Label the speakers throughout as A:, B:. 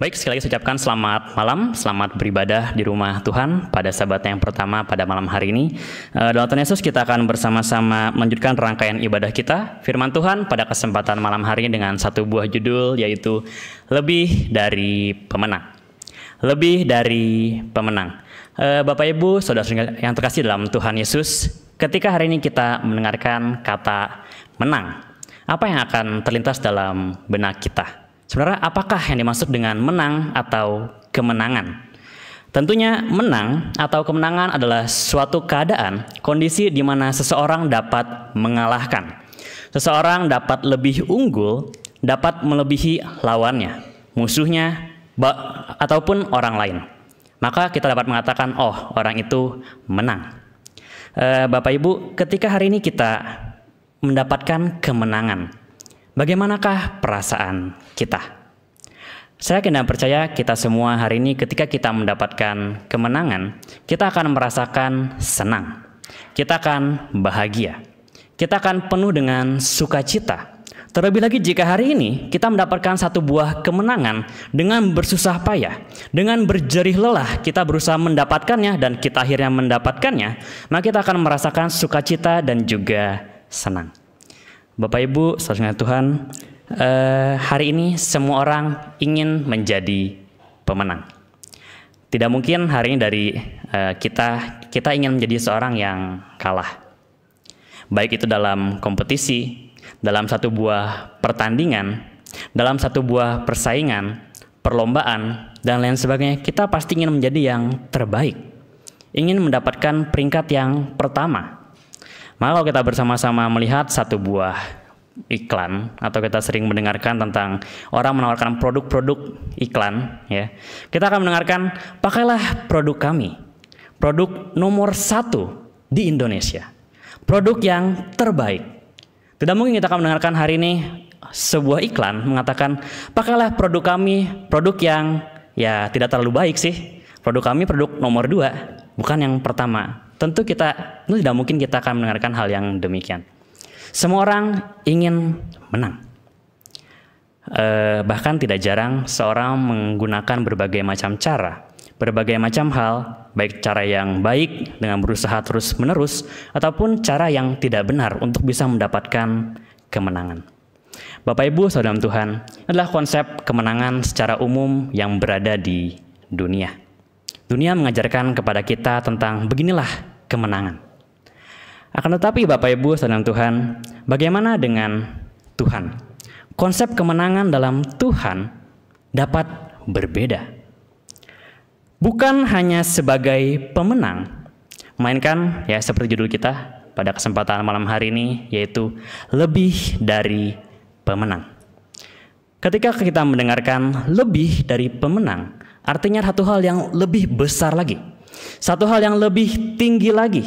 A: Baik, sekali lagi saya ucapkan selamat malam, selamat beribadah di rumah Tuhan pada sahabat yang pertama pada malam hari ini. Eh, dalam Tuhan Yesus kita akan bersama-sama melanjutkan rangkaian ibadah kita, firman Tuhan pada kesempatan malam hari ini dengan satu buah judul yaitu Lebih Dari Pemenang. Lebih Dari Pemenang. Eh, Bapak Ibu, Saudara-saudara yang terkasih dalam Tuhan Yesus, ketika hari ini kita mendengarkan kata menang, apa yang akan terlintas dalam benak kita? Sebenarnya apakah yang dimaksud dengan menang atau kemenangan? Tentunya menang atau kemenangan adalah suatu keadaan, kondisi di mana seseorang dapat mengalahkan. Seseorang dapat lebih unggul, dapat melebihi lawannya, musuhnya, ataupun orang lain. Maka kita dapat mengatakan, oh orang itu menang. Eh, Bapak Ibu, ketika hari ini kita mendapatkan kemenangan, Bagaimanakah perasaan kita? Saya kena percaya kita semua hari ini ketika kita mendapatkan kemenangan, kita akan merasakan senang. Kita akan bahagia. Kita akan penuh dengan sukacita. Terlebih lagi jika hari ini kita mendapatkan satu buah kemenangan dengan bersusah payah, dengan berjerih lelah kita berusaha mendapatkannya dan kita akhirnya mendapatkannya, maka kita akan merasakan sukacita dan juga senang. Bapak Ibu, saudara Tuhan, eh, hari ini semua orang ingin menjadi pemenang. Tidak mungkin hari ini dari eh, kita kita ingin menjadi seorang yang kalah. Baik itu dalam kompetisi, dalam satu buah pertandingan, dalam satu buah persaingan, perlombaan, dan lain sebagainya, kita pasti ingin menjadi yang terbaik. Ingin mendapatkan peringkat yang pertama. Maka kalau kita bersama-sama melihat satu buah iklan atau kita sering mendengarkan tentang orang menawarkan produk-produk iklan ya kita akan mendengarkan pakailah produk kami produk nomor satu di Indonesia produk yang terbaik tidak mungkin kita akan mendengarkan hari ini sebuah iklan mengatakan pakailah produk kami produk yang ya tidak terlalu baik sih produk kami produk nomor dua bukan yang pertama Tentu kita, itu tidak mungkin kita akan mendengarkan hal yang demikian. Semua orang ingin menang. Eh, bahkan tidak jarang seorang menggunakan berbagai macam cara, berbagai macam hal, baik cara yang baik dengan berusaha terus-menerus, ataupun cara yang tidak benar untuk bisa mendapatkan kemenangan. Bapak Ibu, Saudara Tuhan, adalah konsep kemenangan secara umum yang berada di dunia. Dunia mengajarkan kepada kita tentang beginilah kemenangan. Akan tetapi Bapak Ibu saudara Tuhan, bagaimana dengan Tuhan? Konsep kemenangan dalam Tuhan dapat berbeda. Bukan hanya sebagai pemenang, mainkan ya seperti judul kita pada kesempatan malam hari ini yaitu lebih dari pemenang. Ketika kita mendengarkan lebih dari pemenang, artinya satu hal yang lebih besar lagi satu hal yang lebih tinggi lagi,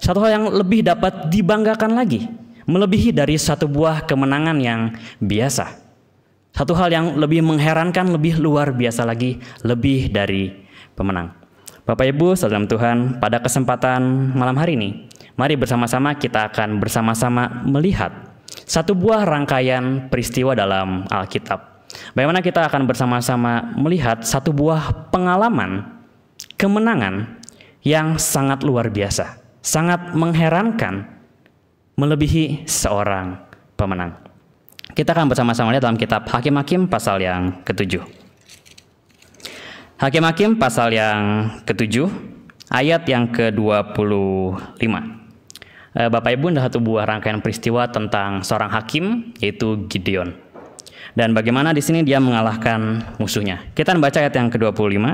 A: satu hal yang lebih dapat dibanggakan lagi, melebihi dari satu buah kemenangan yang biasa. Satu hal yang lebih mengherankan, lebih luar biasa lagi, lebih dari pemenang. Bapak Ibu, saudara Tuhan, pada kesempatan malam hari ini, mari bersama-sama kita akan bersama-sama melihat satu buah rangkaian peristiwa dalam Alkitab. Bagaimana kita akan bersama-sama melihat satu buah pengalaman kemenangan yang sangat luar biasa, sangat mengherankan, melebihi seorang pemenang. Kita akan bersama-sama lihat dalam kitab Hakim-Hakim pasal yang ketujuh. Hakim-Hakim pasal yang ketujuh, ayat yang ke-25. Eh, Bapak Ibu, ada satu buah rangkaian peristiwa tentang seorang hakim, yaitu Gideon dan bagaimana di sini dia mengalahkan musuhnya. Kita membaca ayat yang ke-25.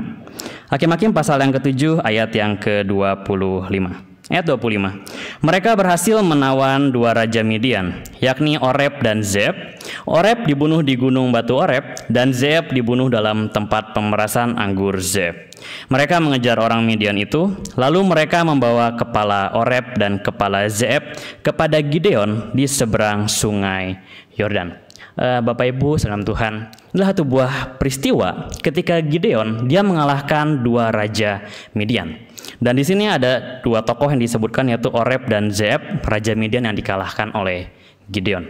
A: Hakim-hakim pasal yang ke-7 ayat yang ke-25. Ayat 25. Mereka berhasil menawan dua raja Midian, yakni Oreb dan Zeb. Oreb dibunuh di gunung batu Oreb dan Zeb dibunuh dalam tempat pemerasan anggur Zeb. Mereka mengejar orang Midian itu, lalu mereka membawa kepala Oreb dan kepala Zeb kepada Gideon di seberang sungai Yordan. Eh, Bapak Ibu salam Tuhan. Inilah satu buah peristiwa ketika Gideon dia mengalahkan dua raja Midian. Dan di sini ada dua tokoh yang disebutkan yaitu Oreb dan Zeb, raja Midian yang dikalahkan oleh Gideon.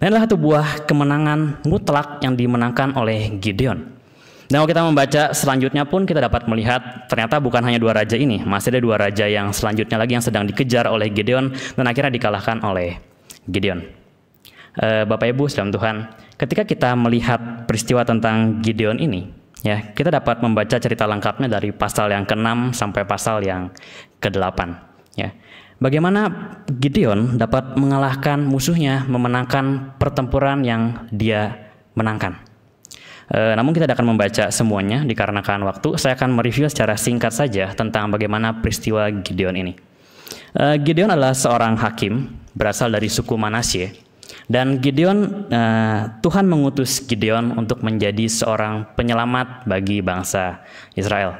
A: Dan inilah satu buah kemenangan mutlak yang dimenangkan oleh Gideon. Dan kalau kita membaca selanjutnya pun kita dapat melihat ternyata bukan hanya dua raja ini, masih ada dua raja yang selanjutnya lagi yang sedang dikejar oleh Gideon dan akhirnya dikalahkan oleh Gideon. Eh, Bapak Ibu dalam Tuhan, ketika kita melihat peristiwa tentang Gideon ini, ya, kita dapat membaca cerita lengkapnya dari pasal yang ke-6 sampai pasal yang ke-8, ya. Bagaimana Gideon dapat mengalahkan musuhnya, memenangkan pertempuran yang dia menangkan. E, namun kita tidak akan membaca semuanya dikarenakan waktu, saya akan mereview secara singkat saja tentang bagaimana peristiwa Gideon ini. E, Gideon adalah seorang hakim berasal dari suku Manasye dan Gideon, eh, Tuhan mengutus Gideon untuk menjadi seorang penyelamat bagi bangsa Israel.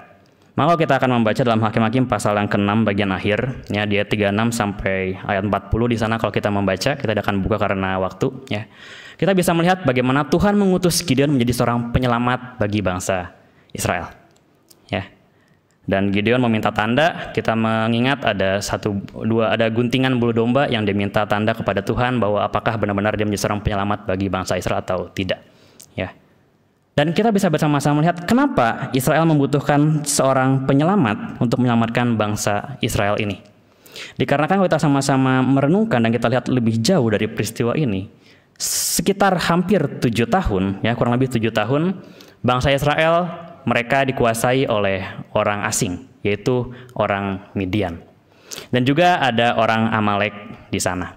A: Maka kita akan membaca dalam Hakim-Hakim pasal yang ke-6 bagian akhir, ya dia 36 sampai ayat 40 di sana kalau kita membaca, kita akan buka karena waktu ya. Kita bisa melihat bagaimana Tuhan mengutus Gideon menjadi seorang penyelamat bagi bangsa Israel. Ya. Dan Gideon meminta tanda, kita mengingat ada satu dua ada guntingan bulu domba yang diminta tanda kepada Tuhan bahwa apakah benar-benar dia menjadi seorang penyelamat bagi bangsa Israel atau tidak. Ya. Dan kita bisa bersama-sama melihat kenapa Israel membutuhkan seorang penyelamat untuk menyelamatkan bangsa Israel ini. Dikarenakan kita sama-sama merenungkan dan kita lihat lebih jauh dari peristiwa ini, sekitar hampir tujuh tahun, ya kurang lebih tujuh tahun, bangsa Israel mereka dikuasai oleh orang asing, yaitu orang Midian. Dan juga ada orang Amalek di sana.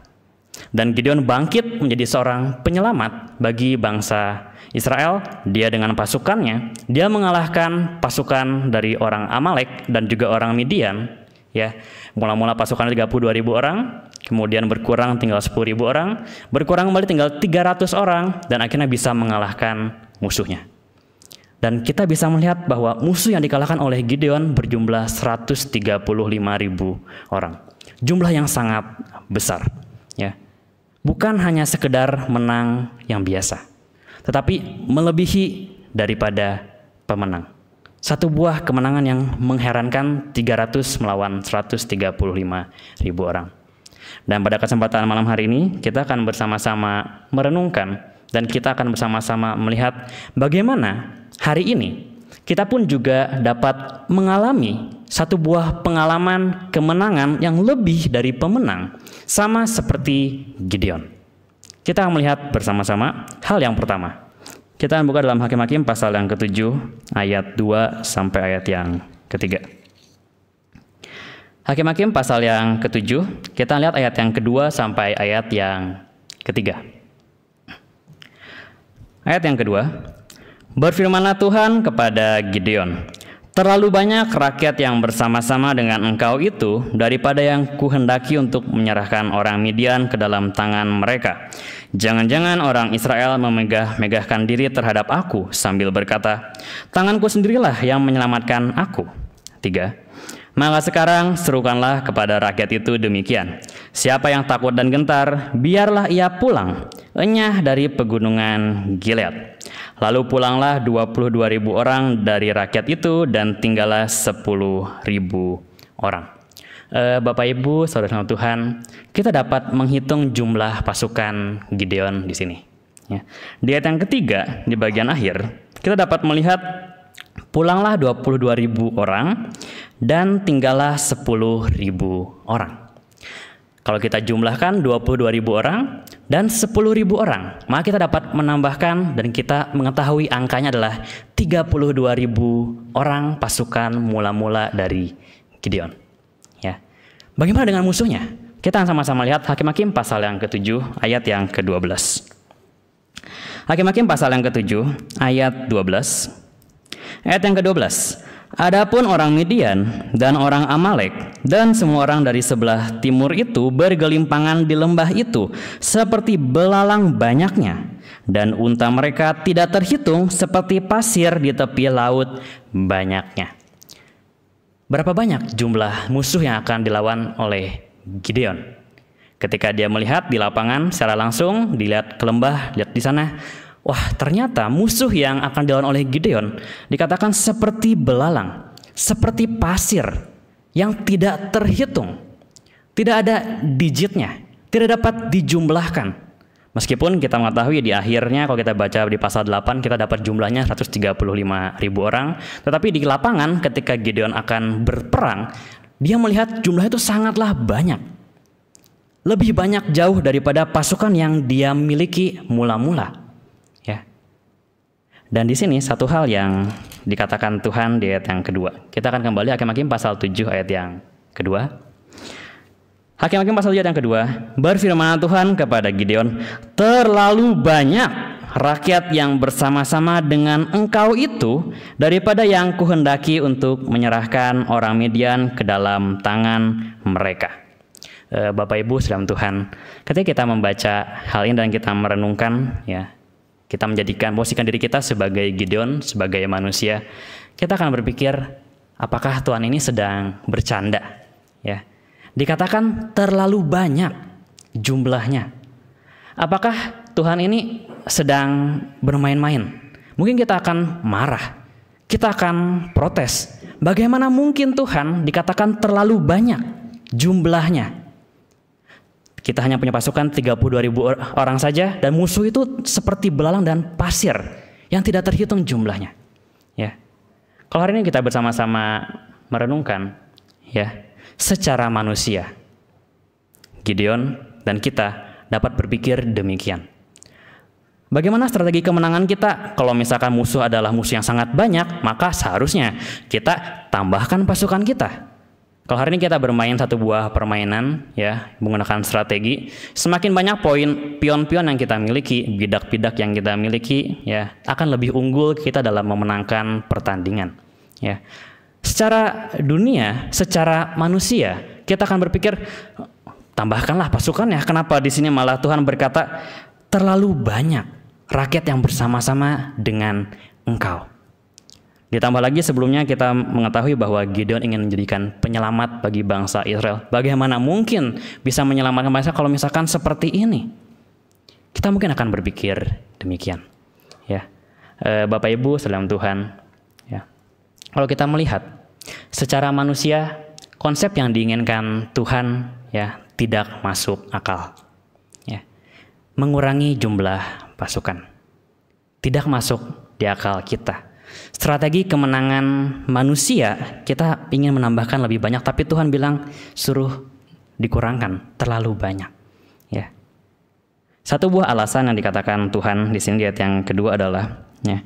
A: Dan Gideon bangkit menjadi seorang penyelamat bagi bangsa Israel. Dia dengan pasukannya, dia mengalahkan pasukan dari orang Amalek dan juga orang Midian. Ya, mula-mula pasukan 32.000 orang, kemudian berkurang tinggal 10.000 orang, berkurang kembali tinggal 300 orang dan akhirnya bisa mengalahkan musuhnya. Dan kita bisa melihat bahwa musuh yang dikalahkan oleh Gideon berjumlah 135 ribu orang. Jumlah yang sangat besar. Ya. Bukan hanya sekedar menang yang biasa. Tetapi melebihi daripada pemenang. Satu buah kemenangan yang mengherankan 300 melawan 135 ribu orang. Dan pada kesempatan malam hari ini kita akan bersama-sama merenungkan dan kita akan bersama-sama melihat bagaimana hari ini kita pun juga dapat mengalami satu buah pengalaman kemenangan yang lebih dari pemenang, sama seperti Gideon. Kita akan melihat bersama-sama hal yang pertama. Kita akan buka dalam Hakim-Hakim pasal yang ke-7 ayat 2 sampai ayat yang ketiga. Hakim-Hakim pasal yang ketujuh. kita lihat ayat yang kedua sampai ayat yang ketiga. Ayat yang kedua, berfirmanlah Tuhan kepada Gideon, Terlalu banyak rakyat yang bersama-sama dengan engkau itu daripada yang kuhendaki untuk menyerahkan orang Midian ke dalam tangan mereka. Jangan-jangan orang Israel memegah-megahkan diri terhadap aku sambil berkata, Tanganku sendirilah yang menyelamatkan aku. Tiga. Maka sekarang serukanlah kepada rakyat itu demikian. Siapa yang takut dan gentar, biarlah ia pulang, enyah dari pegunungan Gilead. Lalu pulanglah 22 ribu orang dari rakyat itu dan tinggallah 10 ribu orang. Uh, Bapak Ibu, Saudara Tuhan, kita dapat menghitung jumlah pasukan Gideon di sini. Ya. Di ayat yang ketiga, di bagian akhir, kita dapat melihat pulanglah 22 ribu orang dan tinggallah 10 ribu orang. Kalau kita jumlahkan 22.000 orang dan 10.000 orang, maka kita dapat menambahkan dan kita mengetahui angkanya adalah 32.000 orang pasukan mula-mula dari Gideon. Ya. Bagaimana dengan musuhnya? Kita sama-sama lihat Hakim-hakim pasal yang ke-7 ayat yang ke-12. Hakim-hakim pasal yang ke-7 ayat 12. Ayat yang ke-12. Adapun orang Midian dan orang Amalek dan semua orang dari sebelah timur itu bergelimpangan di lembah itu seperti belalang banyaknya dan unta mereka tidak terhitung seperti pasir di tepi laut banyaknya. Berapa banyak jumlah musuh yang akan dilawan oleh Gideon? Ketika dia melihat di lapangan secara langsung, dilihat ke lembah, lihat di sana, Wah, ternyata musuh yang akan dilawan oleh Gideon dikatakan seperti belalang, seperti pasir yang tidak terhitung. Tidak ada digitnya, tidak dapat dijumlahkan. Meskipun kita mengetahui di akhirnya kalau kita baca di pasal 8 kita dapat jumlahnya 135 ribu orang. Tetapi di lapangan ketika Gideon akan berperang, dia melihat jumlah itu sangatlah banyak. Lebih banyak jauh daripada pasukan yang dia miliki mula-mula. Dan di sini satu hal yang dikatakan Tuhan di ayat yang kedua. Kita akan kembali Hakim-Hakim pasal 7 ayat yang kedua. Hakim-Hakim pasal 7 ayat yang kedua, berfirman Tuhan kepada Gideon, terlalu banyak rakyat yang bersama-sama dengan engkau itu daripada yang kuhendaki untuk menyerahkan orang Midian ke dalam tangan mereka. Eh, Bapak Ibu dalam Tuhan, ketika kita membaca hal ini dan kita merenungkan ya kita menjadikan posisikan diri kita sebagai Gideon, sebagai manusia. Kita akan berpikir apakah Tuhan ini sedang bercanda, ya. Dikatakan terlalu banyak jumlahnya. Apakah Tuhan ini sedang bermain-main? Mungkin kita akan marah. Kita akan protes. Bagaimana mungkin Tuhan dikatakan terlalu banyak jumlahnya? Kita hanya punya pasukan 32 orang saja dan musuh itu seperti belalang dan pasir yang tidak terhitung jumlahnya. Ya. Kalau hari ini kita bersama-sama merenungkan ya, secara manusia Gideon dan kita dapat berpikir demikian. Bagaimana strategi kemenangan kita? Kalau misalkan musuh adalah musuh yang sangat banyak, maka seharusnya kita tambahkan pasukan kita. Kalau hari ini kita bermain satu buah permainan ya menggunakan strategi, semakin banyak poin pion-pion yang kita miliki, bidak-bidak yang kita miliki ya akan lebih unggul kita dalam memenangkan pertandingan ya. Secara dunia, secara manusia, kita akan berpikir tambahkanlah pasukan ya. Kenapa di sini malah Tuhan berkata terlalu banyak rakyat yang bersama-sama dengan engkau? Ditambah lagi sebelumnya kita mengetahui bahwa Gideon ingin menjadikan penyelamat bagi bangsa Israel. Bagaimana mungkin bisa menyelamatkan bangsa kalau misalkan seperti ini? Kita mungkin akan berpikir demikian. Ya. Eh, Bapak Ibu, salam Tuhan. Ya. Kalau kita melihat secara manusia konsep yang diinginkan Tuhan ya tidak masuk akal. Ya. Mengurangi jumlah pasukan. Tidak masuk di akal kita. Strategi kemenangan manusia kita ingin menambahkan lebih banyak, tapi Tuhan bilang suruh dikurangkan terlalu banyak. Ya. Satu buah alasan yang dikatakan Tuhan di sini di ayat yang kedua adalah ya,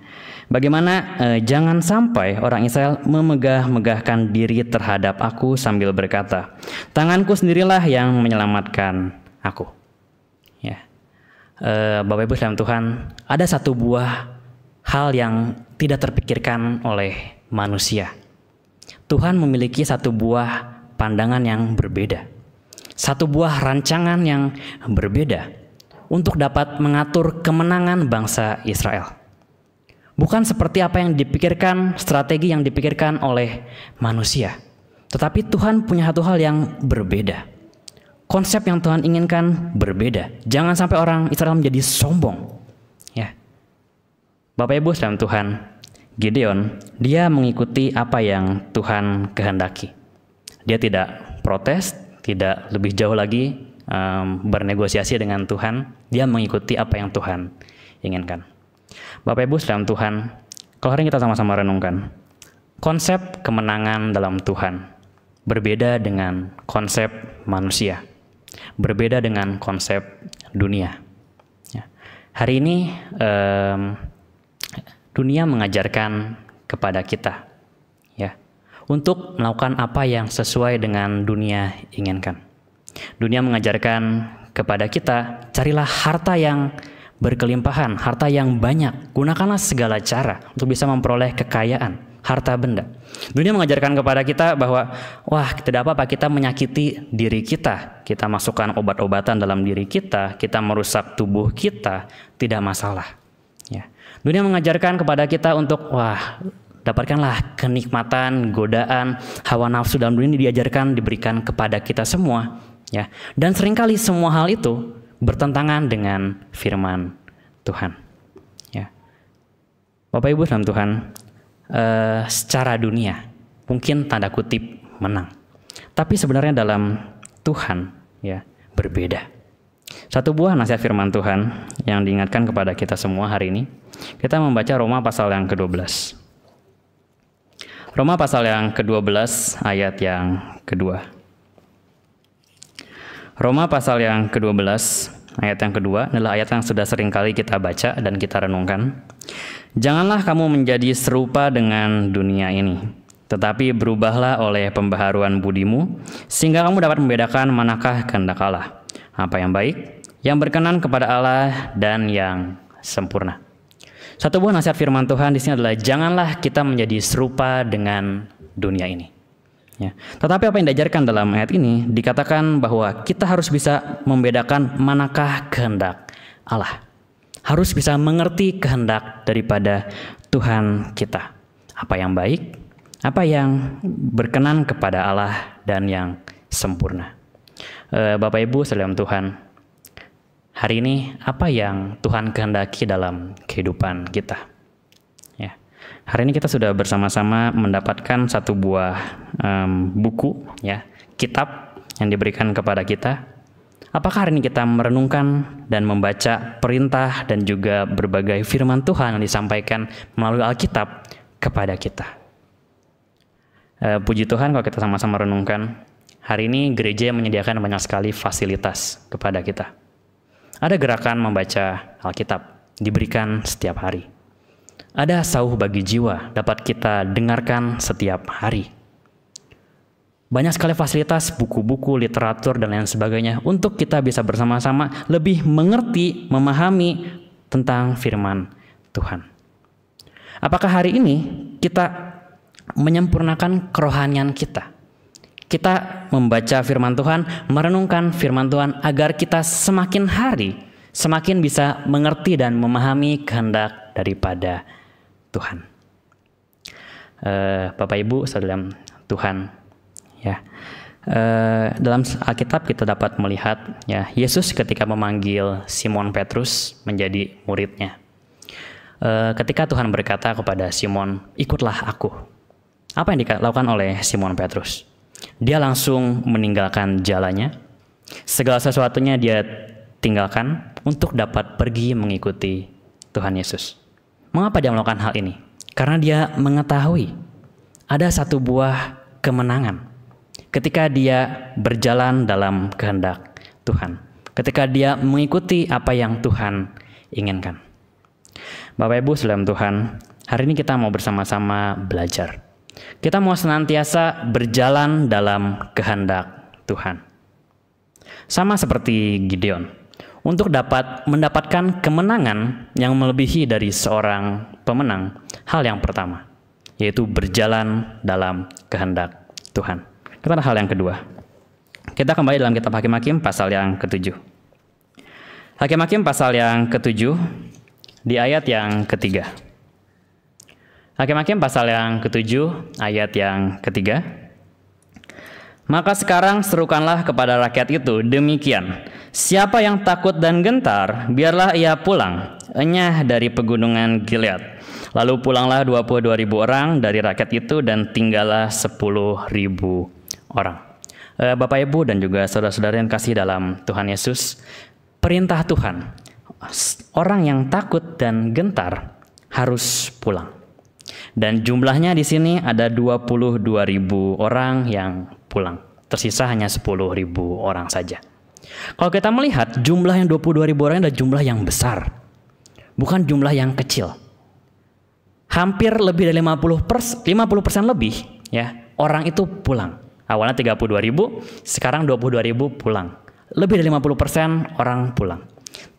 A: bagaimana eh, jangan sampai orang Israel memegah-megahkan diri terhadap aku sambil berkata, tanganku sendirilah yang menyelamatkan aku. Ya. Eh, Bapak Ibu dalam Tuhan, ada satu buah hal yang tidak terpikirkan oleh manusia. Tuhan memiliki satu buah pandangan yang berbeda, satu buah rancangan yang berbeda untuk dapat mengatur kemenangan bangsa Israel. Bukan seperti apa yang dipikirkan, strategi yang dipikirkan oleh manusia, tetapi Tuhan punya satu hal yang berbeda konsep yang Tuhan inginkan berbeda. Jangan sampai orang Israel menjadi sombong. Bapak Ibu dalam Tuhan, Gideon, dia mengikuti apa yang Tuhan kehendaki. Dia tidak protes, tidak lebih jauh lagi um, bernegosiasi dengan Tuhan. Dia mengikuti apa yang Tuhan inginkan. Bapak Ibu dalam Tuhan, kalau hari ini kita sama-sama renungkan, konsep kemenangan dalam Tuhan berbeda dengan konsep manusia, berbeda dengan konsep dunia. Ya. Hari ini um, dunia mengajarkan kepada kita ya untuk melakukan apa yang sesuai dengan dunia inginkan. Dunia mengajarkan kepada kita, carilah harta yang berkelimpahan, harta yang banyak. Gunakanlah segala cara untuk bisa memperoleh kekayaan, harta benda. Dunia mengajarkan kepada kita bahwa wah, tidak apa-apa kita menyakiti diri kita. Kita masukkan obat-obatan dalam diri kita, kita merusak tubuh kita, tidak masalah. Dunia mengajarkan kepada kita untuk wah dapatkanlah kenikmatan, godaan, hawa nafsu dalam dunia ini diajarkan diberikan kepada kita semua, ya. Dan seringkali semua hal itu bertentangan dengan firman Tuhan. Ya. Bapak Ibu dalam Tuhan, eh, secara dunia mungkin tanda kutip menang. Tapi sebenarnya dalam Tuhan ya berbeda. Satu buah nasihat firman Tuhan yang diingatkan kepada kita semua hari ini kita membaca Roma pasal yang ke-12. Roma pasal yang ke-12 ayat yang kedua. Roma pasal yang ke-12 ayat yang kedua adalah ayat yang sudah sering kali kita baca dan kita renungkan. Janganlah kamu menjadi serupa dengan dunia ini, tetapi berubahlah oleh pembaharuan budimu sehingga kamu dapat membedakan manakah kehendak Allah, apa yang baik, yang berkenan kepada Allah dan yang sempurna. Satu buah nasihat firman Tuhan di sini adalah janganlah kita menjadi serupa dengan dunia ini. Ya. Tetapi apa yang diajarkan dalam ayat ini dikatakan bahwa kita harus bisa membedakan manakah kehendak Allah. Harus bisa mengerti kehendak daripada Tuhan kita. Apa yang baik, apa yang berkenan kepada Allah dan yang sempurna. Eh, Bapak Ibu, salam Tuhan hari ini apa yang Tuhan kehendaki dalam kehidupan kita. Ya. Hari ini kita sudah bersama-sama mendapatkan satu buah um, buku, ya, kitab yang diberikan kepada kita. Apakah hari ini kita merenungkan dan membaca perintah dan juga berbagai firman Tuhan yang disampaikan melalui Alkitab kepada kita? E, puji Tuhan kalau kita sama-sama renungkan. Hari ini gereja menyediakan banyak sekali fasilitas kepada kita ada gerakan membaca Alkitab, diberikan setiap hari. Ada sauh bagi jiwa, dapat kita dengarkan setiap hari. Banyak sekali fasilitas, buku-buku, literatur, dan lain sebagainya untuk kita bisa bersama-sama lebih mengerti, memahami tentang firman Tuhan. Apakah hari ini kita menyempurnakan kerohanian kita? kita membaca firman Tuhan, merenungkan firman Tuhan agar kita semakin hari semakin bisa mengerti dan memahami kehendak daripada Tuhan. Uh, Bapak Ibu, saudara Tuhan, ya. Uh, dalam Alkitab kita dapat melihat ya Yesus ketika memanggil Simon Petrus menjadi muridnya. Uh, ketika Tuhan berkata kepada Simon, ikutlah aku. Apa yang dilakukan oleh Simon Petrus? Dia langsung meninggalkan jalannya. Segala sesuatunya dia tinggalkan untuk dapat pergi mengikuti Tuhan Yesus. Mengapa dia melakukan hal ini? Karena dia mengetahui ada satu buah kemenangan ketika dia berjalan dalam kehendak Tuhan. Ketika dia mengikuti apa yang Tuhan inginkan. Bapak Ibu, selamat Tuhan, hari ini kita mau bersama-sama belajar kita mau senantiasa berjalan dalam kehendak Tuhan. Sama seperti Gideon, untuk dapat mendapatkan kemenangan yang melebihi dari seorang pemenang, hal yang pertama yaitu berjalan dalam kehendak Tuhan. Kita hal yang kedua. Kita kembali dalam kitab Hakim-Hakim pasal yang ketujuh. Hakim-Hakim pasal yang ketujuh di ayat yang ketiga. Hakim-hakim pasal yang ketujuh ayat yang ketiga. Maka sekarang serukanlah kepada rakyat itu demikian. Siapa yang takut dan gentar, biarlah ia pulang, enyah dari pegunungan Gilead. Lalu pulanglah 22 ribu orang dari rakyat itu dan tinggallah 10 ribu orang. Eh, Bapak Ibu dan juga saudara-saudara yang kasih dalam Tuhan Yesus, perintah Tuhan, orang yang takut dan gentar harus pulang. Dan jumlahnya di sini ada 22.000 orang yang pulang. Tersisa hanya 10.000 orang saja. Kalau kita melihat jumlah yang 22.000 orang adalah jumlah yang besar. Bukan jumlah yang kecil. Hampir lebih dari 50 pers 50% persen lebih ya orang itu pulang. Awalnya 32.000, sekarang 22.000 pulang. Lebih dari 50% persen orang pulang.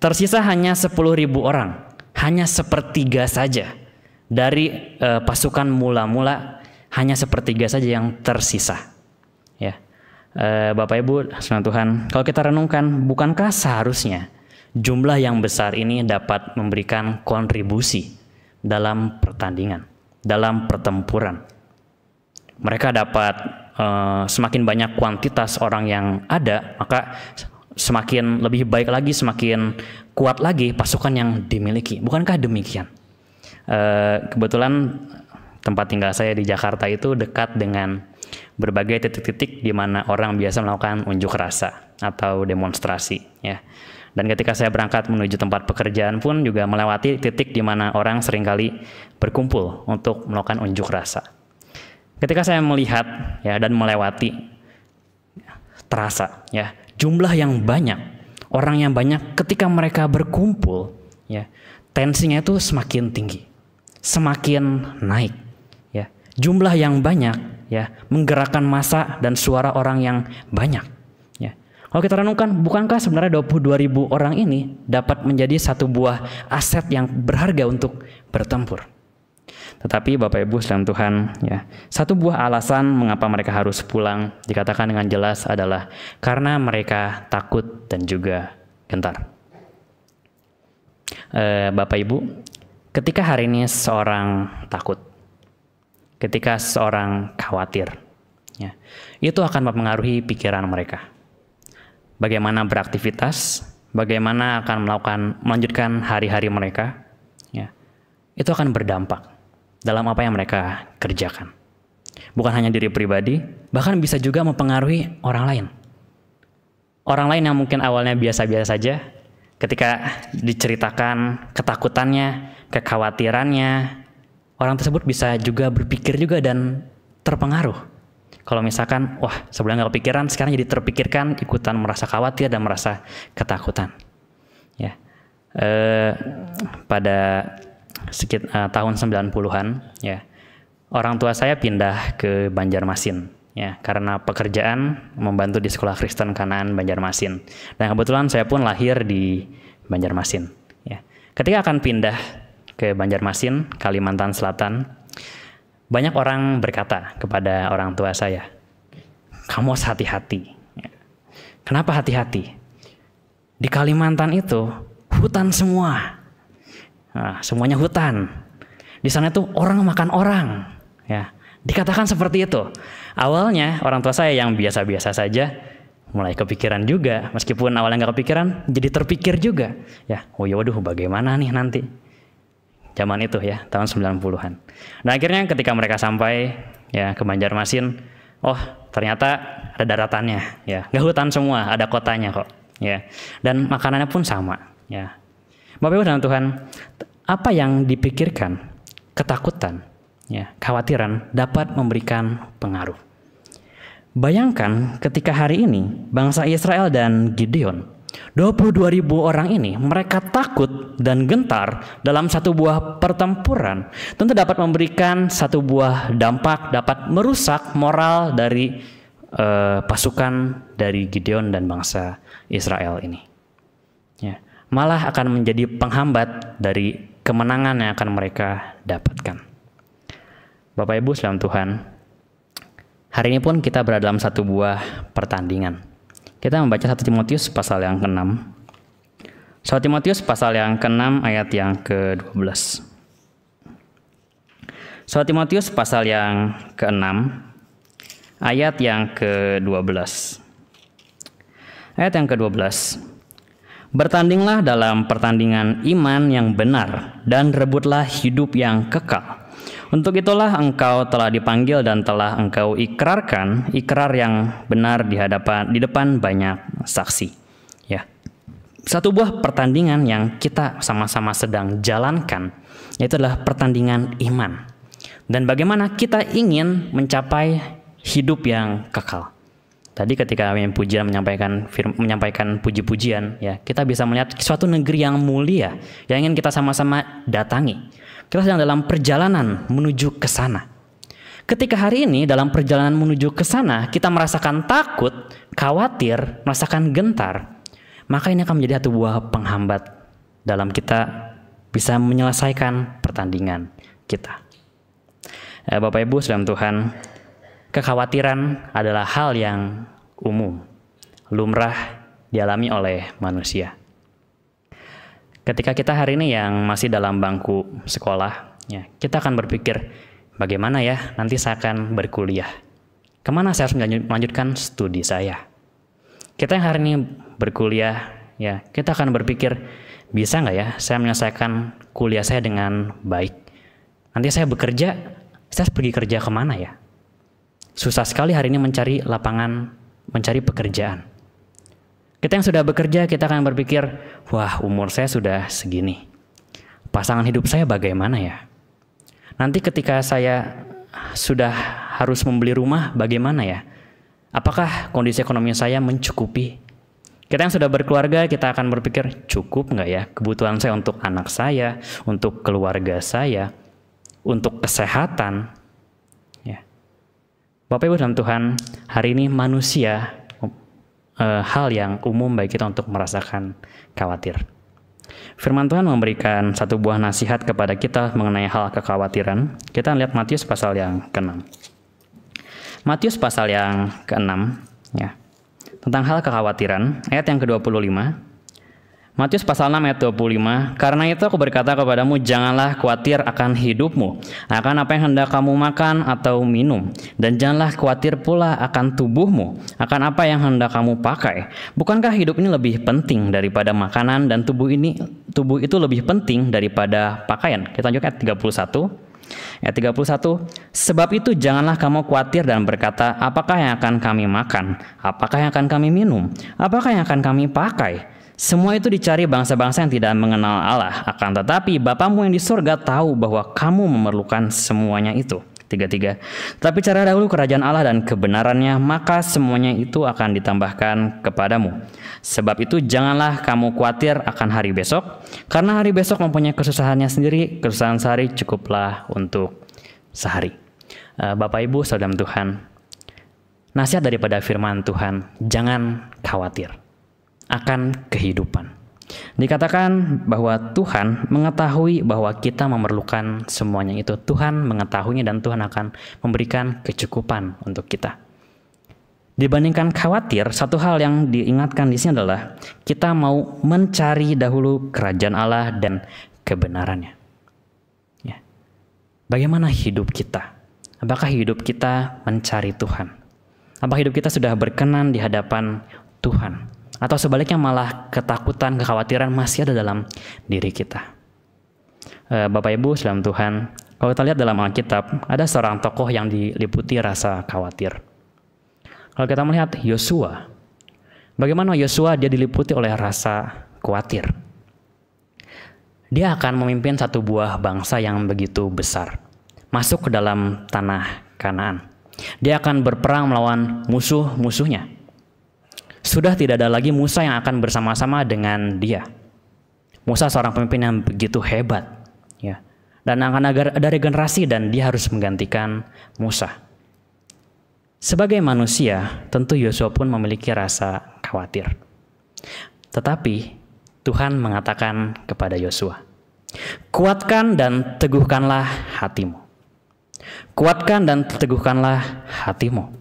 A: Tersisa hanya 10.000 orang, hanya sepertiga saja dari e, pasukan mula-mula hanya sepertiga saja yang tersisa. Ya. E, Bapak Ibu, Senang Tuhan, kalau kita renungkan, bukankah seharusnya jumlah yang besar ini dapat memberikan kontribusi dalam pertandingan, dalam pertempuran? Mereka dapat e, semakin banyak kuantitas orang yang ada, maka semakin lebih baik lagi, semakin kuat lagi pasukan yang dimiliki. Bukankah demikian? Eh, kebetulan tempat tinggal saya di Jakarta itu dekat dengan berbagai titik-titik di mana orang biasa melakukan unjuk rasa atau demonstrasi ya. Dan ketika saya berangkat menuju tempat pekerjaan pun juga melewati titik di mana orang seringkali berkumpul untuk melakukan unjuk rasa. Ketika saya melihat ya dan melewati terasa ya jumlah yang banyak orang yang banyak ketika mereka berkumpul ya tensinya itu semakin tinggi semakin naik ya. Jumlah yang banyak ya menggerakkan masa dan suara orang yang banyak ya. Kalau kita renungkan, bukankah sebenarnya 22 ribu orang ini dapat menjadi satu buah aset yang berharga untuk bertempur? Tetapi Bapak Ibu selain Tuhan, ya, satu buah alasan mengapa mereka harus pulang dikatakan dengan jelas adalah karena mereka takut dan juga gentar. Eh, Bapak Ibu, Ketika hari ini seorang takut, ketika seorang khawatir, ya, itu akan mempengaruhi pikiran mereka. Bagaimana beraktivitas, bagaimana akan melakukan melanjutkan hari-hari mereka, ya, itu akan berdampak dalam apa yang mereka kerjakan. Bukan hanya diri pribadi, bahkan bisa juga mempengaruhi orang lain. Orang lain yang mungkin awalnya biasa-biasa saja, ketika diceritakan ketakutannya, kekhawatirannya, orang tersebut bisa juga berpikir juga dan terpengaruh. Kalau misalkan, wah sebelumnya nggak kepikiran, sekarang jadi terpikirkan, ikutan merasa khawatir dan merasa ketakutan. Ya, e, pada sekit, eh, tahun 90-an, ya orang tua saya pindah ke Banjarmasin. Ya, karena pekerjaan membantu di sekolah Kristen kanan Banjarmasin. Dan kebetulan saya pun lahir di Banjarmasin. Ya. Ketika akan pindah ke Banjarmasin, Kalimantan Selatan, banyak orang berkata kepada orang tua saya, kamu harus hati-hati. Ya. Kenapa hati-hati? Di Kalimantan itu hutan semua, nah, semuanya hutan. Di sana itu orang makan orang, ya. Dikatakan seperti itu. Awalnya orang tua saya yang biasa-biasa saja mulai kepikiran juga, meskipun awalnya nggak kepikiran, jadi terpikir juga. Ya, oh ya waduh, bagaimana nih nanti? zaman itu ya, tahun 90-an. Nah, akhirnya ketika mereka sampai ya ke Banjarmasin, oh, ternyata ada daratannya ya. Nggak hutan semua, ada kotanya kok ya. Dan makanannya pun sama ya. Bapak Ibu dan Tuhan, apa yang dipikirkan, ketakutan, ya, khawatiran dapat memberikan pengaruh. Bayangkan ketika hari ini bangsa Israel dan Gideon 22.000 orang ini mereka takut dan gentar dalam satu buah pertempuran tentu dapat memberikan satu buah dampak dapat merusak moral dari uh, pasukan dari Gideon dan bangsa Israel ini ya malah akan menjadi penghambat dari kemenangan yang akan mereka dapatkan Bapak Ibu selamat Tuhan hari ini pun kita berada dalam satu buah pertandingan kita membaca 1 Timotius pasal yang ke-6. 1 Timotius pasal yang ke-6 ayat yang ke-12. 1 Timotius pasal yang ke-6 ayat yang ke-12. Ayat yang ke-12. Bertandinglah dalam pertandingan iman yang benar dan rebutlah hidup yang kekal untuk itulah engkau telah dipanggil dan telah engkau ikrarkan ikrar yang benar di hadapan di depan banyak saksi. Ya. Satu buah pertandingan yang kita sama-sama sedang jalankan yaitu adalah pertandingan iman. Dan bagaimana kita ingin mencapai hidup yang kekal. Tadi ketika pujian menyampaikan menyampaikan puji-pujian ya, kita bisa melihat suatu negeri yang mulia yang ingin kita sama-sama datangi kita sedang dalam perjalanan menuju ke sana. Ketika hari ini dalam perjalanan menuju ke sana kita merasakan takut, khawatir, merasakan gentar, maka ini akan menjadi satu buah penghambat dalam kita bisa menyelesaikan pertandingan kita. Eh, Bapak Ibu dalam Tuhan, kekhawatiran adalah hal yang umum, lumrah dialami oleh manusia. Ketika kita hari ini yang masih dalam bangku sekolah, ya, kita akan berpikir, bagaimana ya nanti saya akan berkuliah? Kemana saya harus melanjutkan studi saya? Kita yang hari ini berkuliah, ya kita akan berpikir, bisa nggak ya saya menyelesaikan kuliah saya dengan baik? Nanti saya bekerja, saya harus pergi kerja kemana ya? Susah sekali hari ini mencari lapangan, mencari pekerjaan kita yang sudah bekerja, kita akan berpikir, wah umur saya sudah segini. Pasangan hidup saya bagaimana ya? Nanti ketika saya sudah harus membeli rumah, bagaimana ya? Apakah kondisi ekonomi saya mencukupi? Kita yang sudah berkeluarga, kita akan berpikir, cukup nggak ya kebutuhan saya untuk anak saya, untuk keluarga saya, untuk kesehatan. Ya. Bapak Ibu dan Tuhan, hari ini manusia uh, hal yang umum bagi kita untuk merasakan khawatir. Firman Tuhan memberikan satu buah nasihat kepada kita mengenai hal kekhawatiran. Kita lihat Matius pasal yang ke-6. Matius pasal yang ke-6 ya. Tentang hal kekhawatiran, ayat yang ke-25 Matius pasal 6 ayat 25, Karena itu aku berkata kepadamu, janganlah khawatir akan hidupmu, akan apa yang hendak kamu makan atau minum, dan janganlah khawatir pula akan tubuhmu, akan apa yang hendak kamu pakai. Bukankah hidup ini lebih penting daripada makanan, dan tubuh ini tubuh itu lebih penting daripada pakaian? Kita lanjut ayat 31. Ayat 31, sebab itu janganlah kamu khawatir dan berkata, apakah yang akan kami makan? Apakah yang akan kami minum? Apakah yang akan kami pakai? Semua itu dicari bangsa-bangsa yang tidak mengenal Allah. Akan tetapi Bapamu yang di surga tahu bahwa kamu memerlukan semuanya itu. Tiga-tiga. Tapi cara dahulu kerajaan Allah dan kebenarannya, maka semuanya itu akan ditambahkan kepadamu. Sebab itu janganlah kamu khawatir akan hari besok, karena hari besok mempunyai kesusahannya sendiri, kesusahan sehari cukuplah untuk sehari. Eh, Bapak Ibu, Saudara Tuhan, nasihat daripada firman Tuhan, jangan khawatir akan kehidupan. Dikatakan bahwa Tuhan mengetahui bahwa kita memerlukan semuanya itu. Tuhan mengetahuinya dan Tuhan akan memberikan kecukupan untuk kita. Dibandingkan khawatir, satu hal yang diingatkan di sini adalah kita mau mencari dahulu kerajaan Allah dan kebenarannya. Ya. Bagaimana hidup kita? Apakah hidup kita mencari Tuhan? Apakah hidup kita sudah berkenan di hadapan Tuhan? Atau sebaliknya malah ketakutan, kekhawatiran masih ada dalam diri kita. Eh, Bapak Ibu, selamat Tuhan, kalau kita lihat dalam Alkitab, ada seorang tokoh yang diliputi rasa khawatir. Kalau kita melihat Yosua, bagaimana Yosua dia diliputi oleh rasa khawatir. Dia akan memimpin satu buah bangsa yang begitu besar, masuk ke dalam tanah Kanaan. Dia akan berperang melawan musuh-musuhnya. Sudah tidak ada lagi Musa yang akan bersama-sama dengan dia. Musa seorang pemimpin yang begitu hebat, ya. Dan akan agar dari generasi dan dia harus menggantikan Musa. Sebagai manusia, tentu Yosua pun memiliki rasa khawatir. Tetapi Tuhan mengatakan kepada Yosua, "Kuatkan dan teguhkanlah hatimu." Kuatkan dan teguhkanlah hatimu.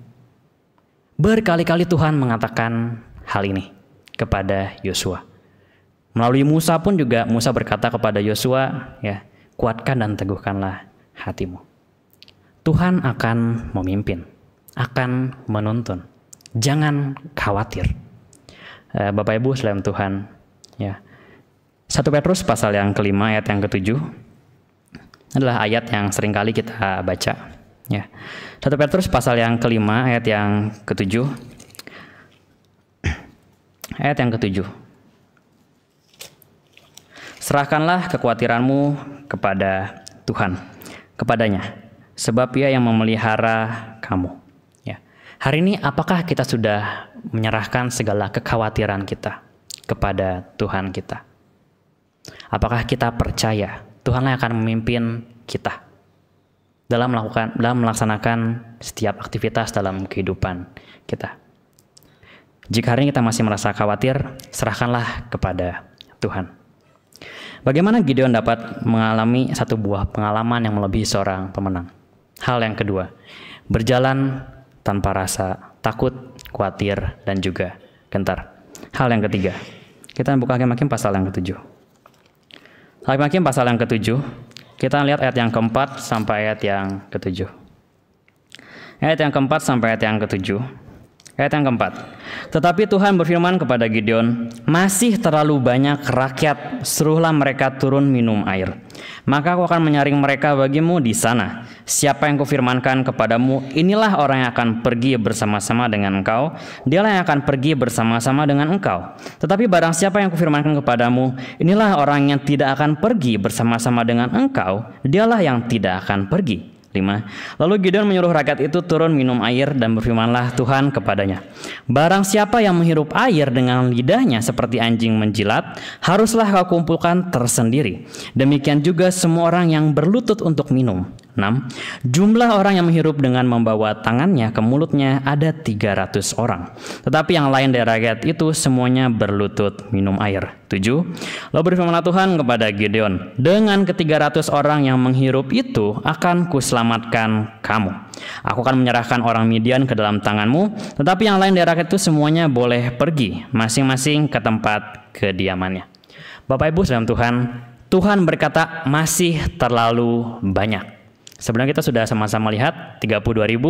A: Berkali-kali Tuhan mengatakan hal ini kepada Yosua. Melalui Musa pun juga Musa berkata kepada Yosua, ya, kuatkan dan teguhkanlah hatimu. Tuhan akan memimpin, akan menuntun. Jangan khawatir. Eh, Bapak Ibu selain Tuhan, ya. 1 Petrus pasal yang kelima ayat yang ketujuh adalah ayat yang seringkali kita baca Ya. 1 Petrus pasal yang kelima ayat yang ketujuh. Ayat yang ketujuh. Serahkanlah kekhawatiranmu kepada Tuhan, kepadanya, sebab Ia yang memelihara kamu. Ya. Hari ini apakah kita sudah menyerahkan segala kekhawatiran kita kepada Tuhan kita? Apakah kita percaya Tuhan yang akan memimpin kita? dalam melakukan dalam melaksanakan setiap aktivitas dalam kehidupan kita. Jika hari ini kita masih merasa khawatir, serahkanlah kepada Tuhan. Bagaimana Gideon dapat mengalami satu buah pengalaman yang melebihi seorang pemenang? Hal yang kedua, berjalan tanpa rasa takut, khawatir, dan juga gentar. Hal yang ketiga, kita buka Hakim-Hakim pasal yang ketujuh. Hakim-Hakim pasal yang ketujuh, kita lihat ayat yang keempat sampai ayat yang ketujuh. Ayat yang keempat sampai ayat yang ketujuh. Ayat yang keempat. Tetapi Tuhan berfirman kepada Gideon, masih terlalu banyak rakyat, suruhlah mereka turun minum air. Maka aku akan menyaring mereka bagimu di sana. Siapa yang kufirmankan kepadamu, inilah orang yang akan pergi bersama-sama dengan engkau, dialah yang akan pergi bersama-sama dengan engkau. Tetapi barang siapa yang kufirmankan kepadamu, inilah orang yang tidak akan pergi bersama-sama dengan engkau, dialah yang tidak akan pergi. 5. Lalu Gideon menyuruh rakyat itu turun minum air dan berfirmanlah Tuhan kepadanya. Barang siapa yang menghirup air dengan lidahnya seperti anjing menjilat, haruslah kau kumpulkan tersendiri. Demikian juga semua orang yang berlutut untuk minum. 6. Jumlah orang yang menghirup dengan membawa tangannya ke mulutnya ada 300 orang. Tetapi yang lain dari rakyat itu semuanya berlutut minum air. 7. Lalu berfirmanlah Tuhan kepada Gideon, "Dengan ketiga ratus orang yang menghirup itu akan kuselamatkan kamu. Aku akan menyerahkan orang Midian ke dalam tanganmu, tetapi yang lain dari rakyat itu semuanya boleh pergi masing-masing ke tempat kediamannya." Bapak Ibu dalam Tuhan, Tuhan berkata masih terlalu banyak. Sebenarnya kita sudah sama-sama lihat 32.000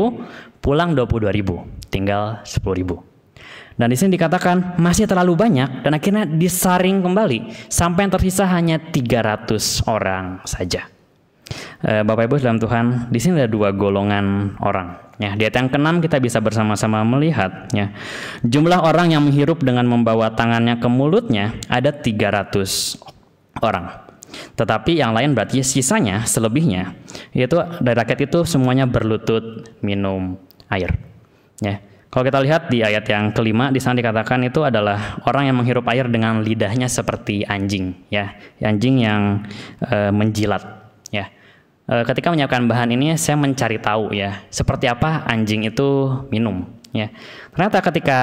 A: pulang 22.000, tinggal 10.000. Dan di sini dikatakan masih terlalu banyak dan akhirnya disaring kembali sampai yang tersisa hanya 300 orang saja. Eh, Bapak Ibu dalam Tuhan, di sini ada dua golongan orang. Ya, di ayat yang keenam kita bisa bersama-sama melihat ya. Jumlah orang yang menghirup dengan membawa tangannya ke mulutnya ada 300 orang. Tetapi yang lain berarti sisanya, selebihnya, yaitu dari rakyat itu semuanya berlutut minum air. Ya. Kalau kita lihat di ayat yang kelima, di sana dikatakan itu adalah orang yang menghirup air dengan lidahnya seperti anjing, ya, anjing yang e, menjilat, ya. E, ketika menyiapkan bahan ini, saya mencari tahu ya, seperti apa anjing itu minum, ya. Ternyata ketika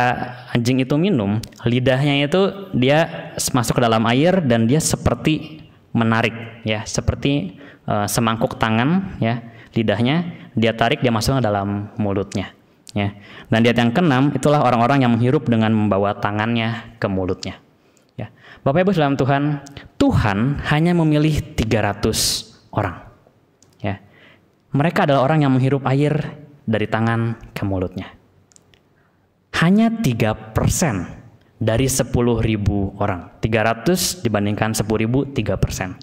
A: anjing itu minum, lidahnya itu dia masuk ke dalam air dan dia seperti menarik ya seperti uh, semangkuk tangan ya lidahnya dia tarik dia masuk ke dalam mulutnya ya dan dia yang keenam itulah orang-orang yang menghirup dengan membawa tangannya ke mulutnya ya Bapak Ibu dalam Tuhan Tuhan hanya memilih 300 orang ya mereka adalah orang yang menghirup air dari tangan ke mulutnya hanya 3% dari 10.000 orang. 300 dibandingkan 10.000 3 persen.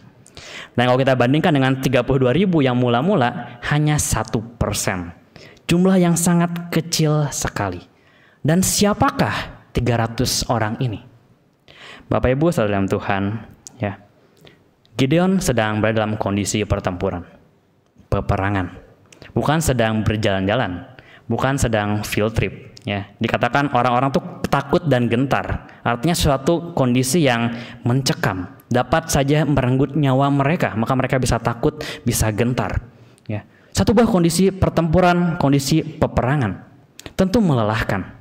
A: Dan kalau kita bandingkan dengan 32.000 yang mula-mula hanya 1 persen. Jumlah yang sangat kecil sekali. Dan siapakah 300 orang ini? Bapak Ibu saudara dalam Tuhan, ya. Gideon sedang berada dalam kondisi pertempuran, peperangan. Bukan sedang berjalan-jalan, bukan sedang field trip, ya dikatakan orang-orang tuh takut dan gentar artinya suatu kondisi yang mencekam dapat saja merenggut nyawa mereka maka mereka bisa takut bisa gentar ya satu buah kondisi pertempuran kondisi peperangan tentu melelahkan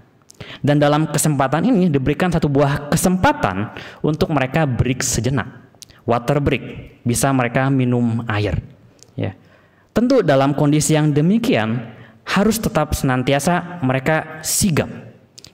A: dan dalam kesempatan ini diberikan satu buah kesempatan untuk mereka break sejenak water break bisa mereka minum air ya tentu dalam kondisi yang demikian harus tetap senantiasa mereka sigap.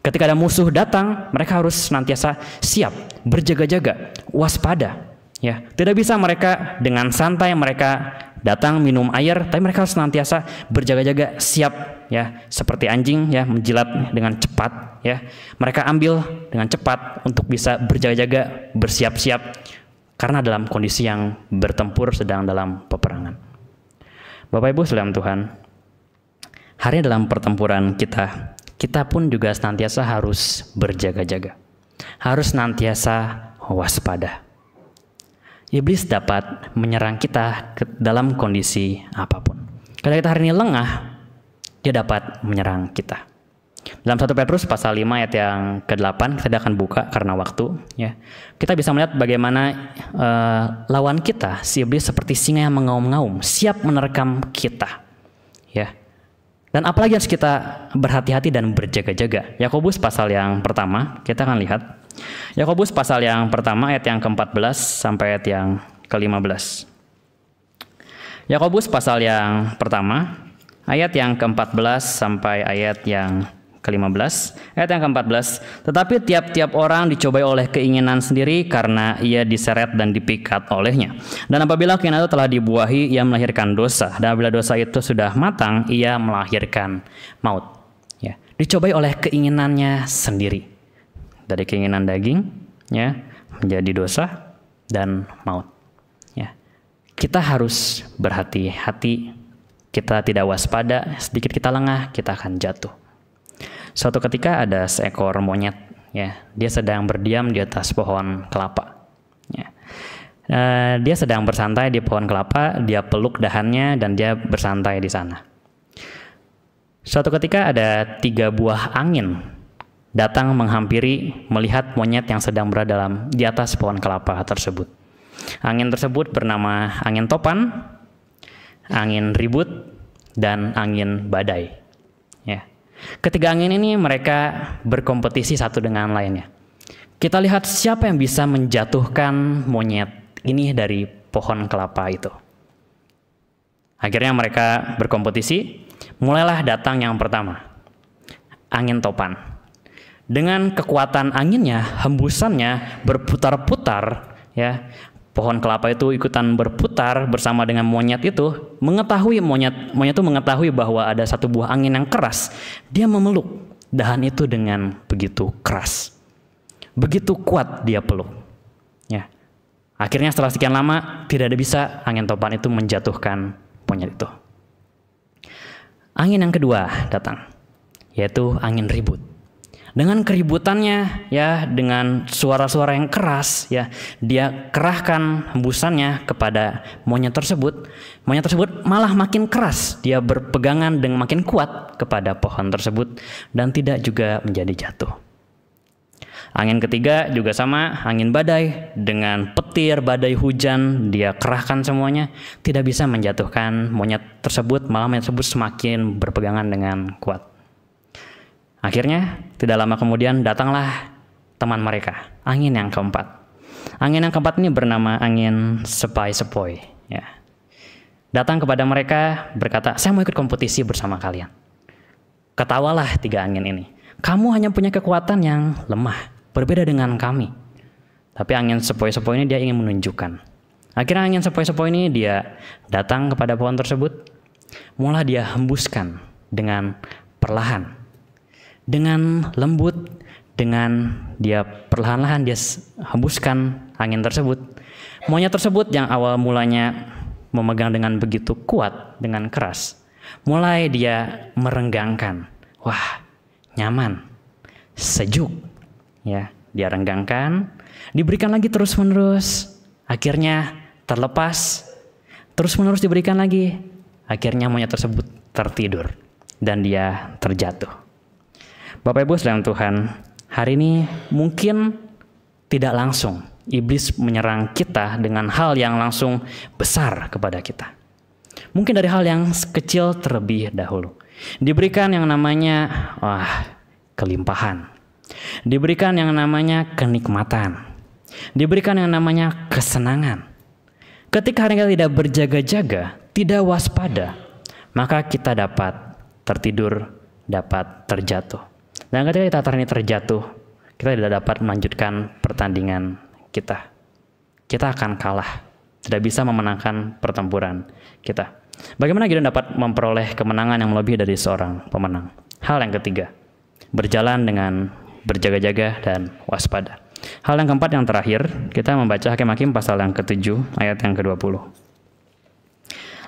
A: Ketika ada musuh datang, mereka harus senantiasa siap, berjaga-jaga, waspada. Ya, tidak bisa mereka dengan santai mereka datang minum air, tapi mereka harus senantiasa berjaga-jaga, siap ya, seperti anjing ya menjilat dengan cepat ya. Mereka ambil dengan cepat untuk bisa berjaga-jaga, bersiap-siap karena dalam kondisi yang bertempur sedang dalam peperangan. Bapak Ibu selamat Tuhan, Hari dalam pertempuran kita, kita pun juga senantiasa harus berjaga-jaga. Harus senantiasa waspada. Iblis dapat menyerang kita ke dalam kondisi apapun. Kalau kita hari ini lengah, dia dapat menyerang kita. Dalam satu Petrus pasal 5 ayat yang ke-8 kita akan buka karena waktu ya. Kita bisa melihat bagaimana uh, lawan kita si iblis seperti singa yang mengaum-ngaum, siap menerkam kita. Ya. Dan apalagi harus kita berhati-hati dan berjaga-jaga. Yakobus pasal yang pertama, kita akan lihat. Yakobus pasal yang pertama ayat yang ke-14 sampai ayat yang ke-15. Yakobus pasal yang pertama ayat yang ke-14 sampai ayat yang ke-15 ayat yang ke-14 tetapi tiap-tiap orang dicobai oleh keinginan sendiri karena ia diseret dan dipikat olehnya dan apabila keinginan itu telah dibuahi ia melahirkan dosa dan apabila dosa itu sudah matang ia melahirkan maut ya dicobai oleh keinginannya sendiri dari keinginan daging ya menjadi dosa dan maut ya kita harus berhati-hati kita tidak waspada sedikit kita lengah kita akan jatuh Suatu ketika ada seekor monyet, ya, dia sedang berdiam di atas pohon kelapa. Ya. Uh, dia sedang bersantai di pohon kelapa, dia peluk dahannya dan dia bersantai di sana. Suatu ketika ada tiga buah angin datang menghampiri melihat monyet yang sedang berada dalam di atas pohon kelapa tersebut. Angin tersebut bernama angin topan, angin ribut, dan angin badai. Ketiga angin ini mereka berkompetisi satu dengan lainnya. Kita lihat siapa yang bisa menjatuhkan monyet ini dari pohon kelapa itu. Akhirnya mereka berkompetisi, mulailah datang yang pertama. Angin topan. Dengan kekuatan anginnya, hembusannya berputar-putar ya pohon kelapa itu ikutan berputar bersama dengan monyet itu, mengetahui monyet monyet itu mengetahui bahwa ada satu buah angin yang keras, dia memeluk dahan itu dengan begitu keras. Begitu kuat dia peluk. Ya. Akhirnya setelah sekian lama tidak ada bisa angin topan itu menjatuhkan monyet itu. Angin yang kedua datang, yaitu angin ribut dengan keributannya ya dengan suara-suara yang keras ya dia kerahkan hembusannya kepada monyet tersebut monyet tersebut malah makin keras dia berpegangan dengan makin kuat kepada pohon tersebut dan tidak juga menjadi jatuh Angin ketiga juga sama, angin badai dengan petir, badai hujan, dia kerahkan semuanya, tidak bisa menjatuhkan monyet tersebut, malah monyet tersebut semakin berpegangan dengan kuat. Akhirnya, tidak lama kemudian datanglah teman mereka, angin yang keempat. Angin yang keempat ini bernama angin sepoi Sepoi. Ya. Datang kepada mereka berkata, saya mau ikut kompetisi bersama kalian. Ketawalah tiga angin ini. Kamu hanya punya kekuatan yang lemah, berbeda dengan kami. Tapi angin sepoi-sepoi ini dia ingin menunjukkan. Akhirnya angin sepoi-sepoi ini dia datang kepada pohon tersebut, mulai dia hembuskan dengan perlahan dengan lembut dengan dia perlahan-lahan dia hembuskan angin tersebut. Monyet tersebut yang awal mulanya memegang dengan begitu kuat, dengan keras, mulai dia merenggangkan. Wah, nyaman, sejuk. Ya, dia renggangkan, diberikan lagi terus-menerus. Akhirnya terlepas, terus-menerus diberikan lagi. Akhirnya monyet tersebut tertidur dan dia terjatuh. Bapak Ibu selain Tuhan, hari ini mungkin tidak langsung iblis menyerang kita dengan hal yang langsung besar kepada kita. Mungkin dari hal yang kecil terlebih dahulu. Diberikan yang namanya wah, kelimpahan. Diberikan yang namanya kenikmatan. Diberikan yang namanya kesenangan. Ketika hari kita tidak berjaga-jaga, tidak waspada, maka kita dapat tertidur, dapat terjatuh. Dan nah, ketika kita ini terjatuh, kita tidak dapat melanjutkan pertandingan kita. Kita akan kalah, tidak bisa memenangkan pertempuran kita. Bagaimana kita dapat memperoleh kemenangan yang lebih dari seorang pemenang? Hal yang ketiga, berjalan dengan berjaga-jaga dan waspada. Hal yang keempat yang terakhir, kita membaca Hakim-Hakim pasal yang ke-7 ayat yang ke-20.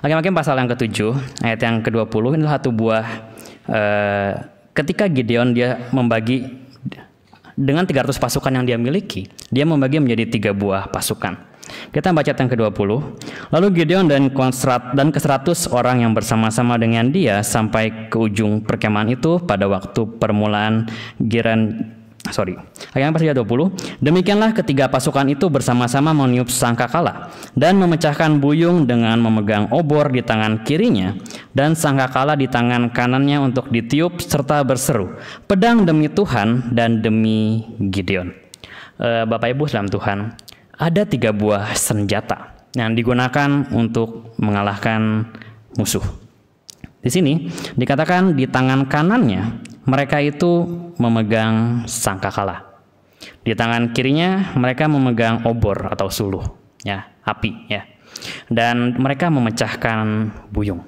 A: Hakim-Hakim pasal yang ke-7 ayat yang ke-20 ini satu buah eh, ketika Gideon dia membagi dengan 300 pasukan yang dia miliki, dia membagi menjadi tiga buah pasukan. Kita baca yang ke-20. Lalu Gideon dan dan ke-100 orang yang bersama-sama dengan dia sampai ke ujung perkemahan itu pada waktu permulaan Giran Ah, sorry ayat pasal 20 demikianlah ketiga pasukan itu bersama-sama meniup sangkakala dan memecahkan buyung dengan memegang obor di tangan kirinya dan sangkakala di tangan kanannya untuk ditiup serta berseru pedang demi Tuhan dan demi Gideon Uh, Bapak Ibu dalam Tuhan ada tiga buah senjata yang digunakan untuk mengalahkan musuh di sini dikatakan di tangan kanannya mereka itu memegang sangkakala. Di tangan kirinya mereka memegang obor atau suluh, ya, api, ya. Dan mereka memecahkan buyung.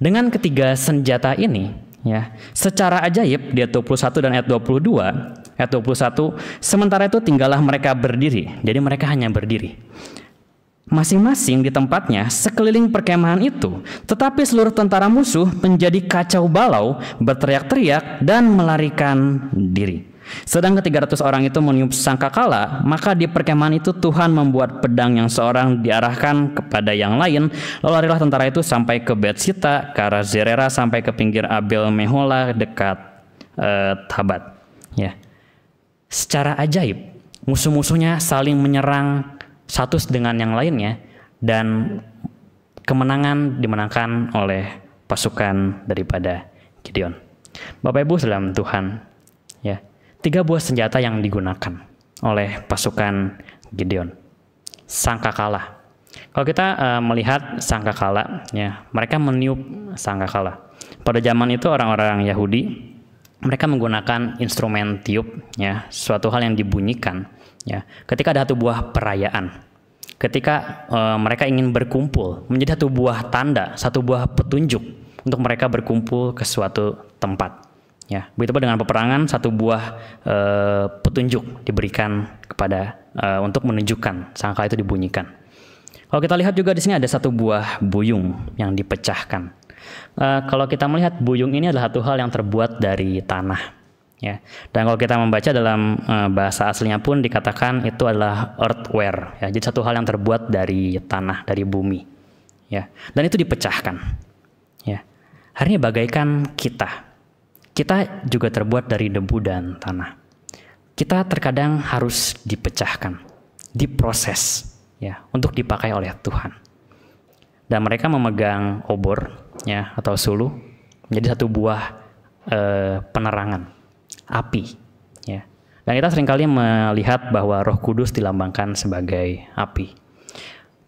A: Dengan ketiga senjata ini, ya, secara ajaib di ayat 21 dan ayat 22, ayat 21, sementara itu tinggallah mereka berdiri. Jadi mereka hanya berdiri masing-masing di tempatnya sekeliling perkemahan itu. Tetapi seluruh tentara musuh menjadi kacau balau, berteriak-teriak dan melarikan diri. Sedang ke-300 orang itu meniup sangkakala, maka di perkemahan itu Tuhan membuat pedang yang seorang diarahkan kepada yang lain. Lalu larilah tentara itu sampai ke Betsita, ke arah Zerera, sampai ke pinggir Abel Mehola dekat eh, Tabat. Ya. Secara ajaib, musuh-musuhnya saling menyerang satu dengan yang lainnya dan kemenangan dimenangkan oleh pasukan daripada Gideon. Bapak Ibu dalam Tuhan, ya. Tiga buah senjata yang digunakan oleh pasukan Gideon. Sangka Sangkakala. Kalau kita uh, melihat sangkakala, ya, mereka meniup sangka sangkakala. Pada zaman itu orang-orang Yahudi mereka menggunakan instrumen tiup, ya, suatu hal yang dibunyikan ya ketika ada satu buah perayaan ketika uh, mereka ingin berkumpul menjadi satu buah tanda satu buah petunjuk untuk mereka berkumpul ke suatu tempat ya begitu pun dengan peperangan satu buah uh, petunjuk diberikan kepada uh, untuk menunjukkan Sangkal itu dibunyikan kalau kita lihat juga di sini ada satu buah buyung yang dipecahkan. Uh, kalau kita melihat buyung ini adalah satu hal yang terbuat dari tanah ya. Dan kalau kita membaca dalam uh, bahasa aslinya pun dikatakan itu adalah earthware ya. Jadi satu hal yang terbuat dari tanah, dari bumi. Ya. Dan itu dipecahkan. Ya. Hari ini bagaikan kita. Kita juga terbuat dari debu dan tanah. Kita terkadang harus dipecahkan, diproses ya, untuk dipakai oleh Tuhan. Dan mereka memegang obor ya atau sulu menjadi satu buah eh, penerangan api. Ya. Dan kita seringkali melihat bahwa Roh Kudus dilambangkan sebagai api.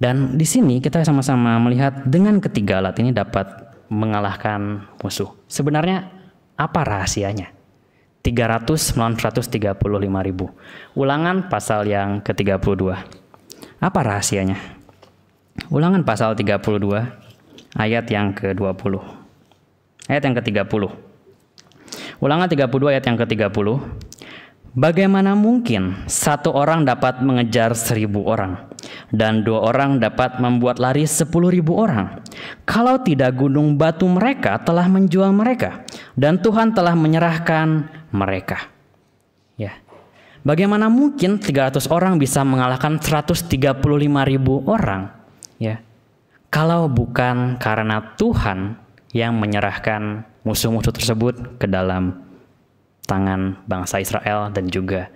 A: Dan di sini kita sama-sama melihat dengan ketiga alat ini dapat mengalahkan musuh. Sebenarnya apa rahasianya? 300 melawan 135 ribu. Ulangan pasal yang ke-32. Apa rahasianya? Ulangan pasal 32 ayat yang ke-20. Ayat yang ke-30. Ulangan 32 ayat yang ke-30. Bagaimana mungkin satu orang dapat mengejar seribu orang dan dua orang dapat membuat lari sepuluh ribu orang? Kalau tidak gunung batu mereka telah menjual mereka dan Tuhan telah menyerahkan mereka. Ya. Bagaimana mungkin 300 orang bisa mengalahkan 135 ribu orang? Ya. Kalau bukan karena Tuhan yang menyerahkan musuh-musuh tersebut ke dalam tangan bangsa Israel dan juga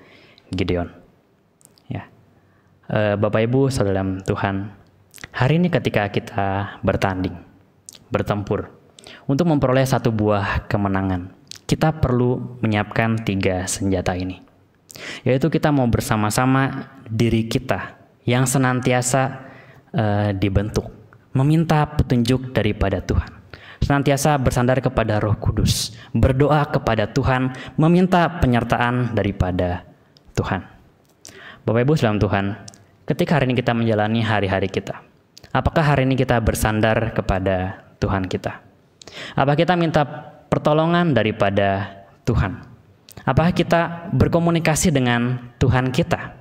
A: Gideon. Ya. Eh, Bapak Ibu, saudara Tuhan, hari ini ketika kita bertanding, bertempur, untuk memperoleh satu buah kemenangan, kita perlu menyiapkan tiga senjata ini. Yaitu kita mau bersama-sama diri kita yang senantiasa e, dibentuk, meminta petunjuk daripada Tuhan senantiasa bersandar kepada Roh Kudus, berdoa kepada Tuhan, meminta penyertaan daripada Tuhan. Bapak Ibu dalam Tuhan, ketika hari ini kita menjalani hari-hari kita, apakah hari ini kita bersandar kepada Tuhan kita? Apa kita minta pertolongan daripada Tuhan? Apakah kita berkomunikasi dengan Tuhan kita?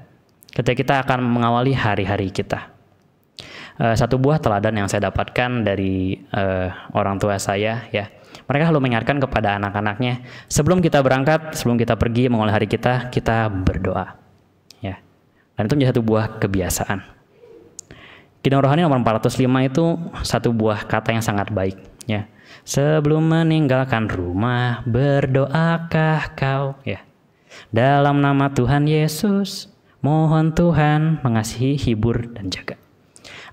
A: Ketika kita akan mengawali hari-hari kita uh, satu buah teladan yang saya dapatkan dari uh, orang tua saya ya. Mereka selalu mengingatkan kepada anak-anaknya, sebelum kita berangkat, sebelum kita pergi mengolah hari kita, kita berdoa. Ya. Dan itu menjadi satu buah kebiasaan. Kidung rohani nomor 405 itu satu buah kata yang sangat baik, ya. Sebelum meninggalkan rumah, berdoakah kau, ya. Dalam nama Tuhan Yesus, mohon Tuhan mengasihi, hibur dan jaga.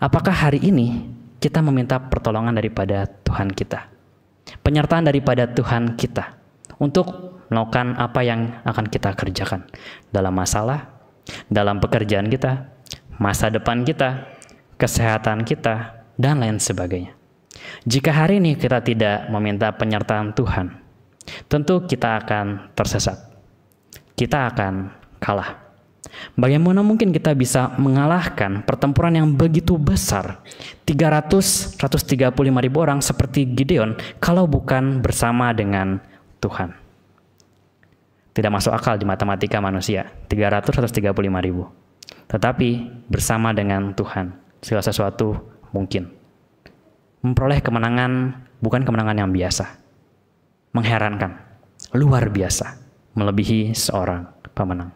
A: Apakah hari ini kita meminta pertolongan daripada Tuhan kita? Penyertaan daripada Tuhan kita untuk melakukan apa yang akan kita kerjakan dalam masalah, dalam pekerjaan kita, masa depan kita, kesehatan kita, dan lain sebagainya. Jika hari ini kita tidak meminta penyertaan Tuhan, tentu kita akan tersesat. Kita akan kalah. Bagaimana mungkin kita bisa mengalahkan pertempuran yang begitu besar 300 135 ribu orang seperti Gideon kalau bukan bersama dengan Tuhan? Tidak masuk akal di matematika manusia 300 135 ribu. Tetapi bersama dengan Tuhan segala sesuatu mungkin. Memperoleh kemenangan bukan kemenangan yang biasa. Mengherankan, luar biasa, melebihi seorang pemenang.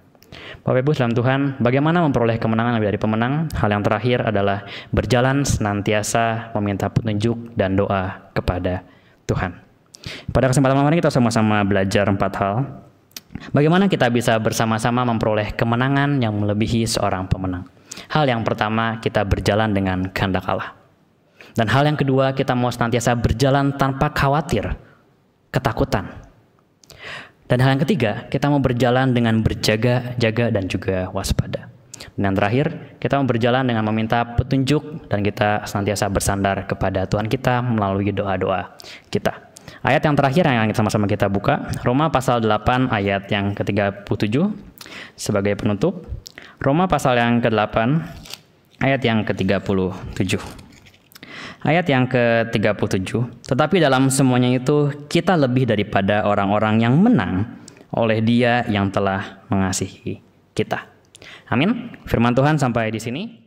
A: Bapak Ibu dalam Tuhan, bagaimana memperoleh kemenangan lebih dari pemenang? Hal yang terakhir adalah berjalan senantiasa meminta petunjuk dan doa kepada Tuhan. Pada kesempatan malam ini kita sama-sama belajar empat hal. Bagaimana kita bisa bersama-sama memperoleh kemenangan yang melebihi seorang pemenang? Hal yang pertama, kita berjalan dengan kehendak Allah. Dan hal yang kedua, kita mau senantiasa berjalan tanpa khawatir, ketakutan, dan hal yang ketiga, kita mau berjalan dengan berjaga-jaga dan juga waspada. Dan yang terakhir, kita mau berjalan dengan meminta petunjuk dan kita senantiasa bersandar kepada Tuhan kita melalui doa-doa kita. Ayat yang terakhir yang akan sama-sama kita buka, Roma pasal 8 ayat yang ke-37 sebagai penutup. Roma pasal yang ke-8 ayat yang ke-37. Ayat yang ke-37, tetapi dalam semuanya itu kita lebih daripada orang-orang yang menang oleh Dia yang telah mengasihi kita. Amin. Firman Tuhan sampai di sini.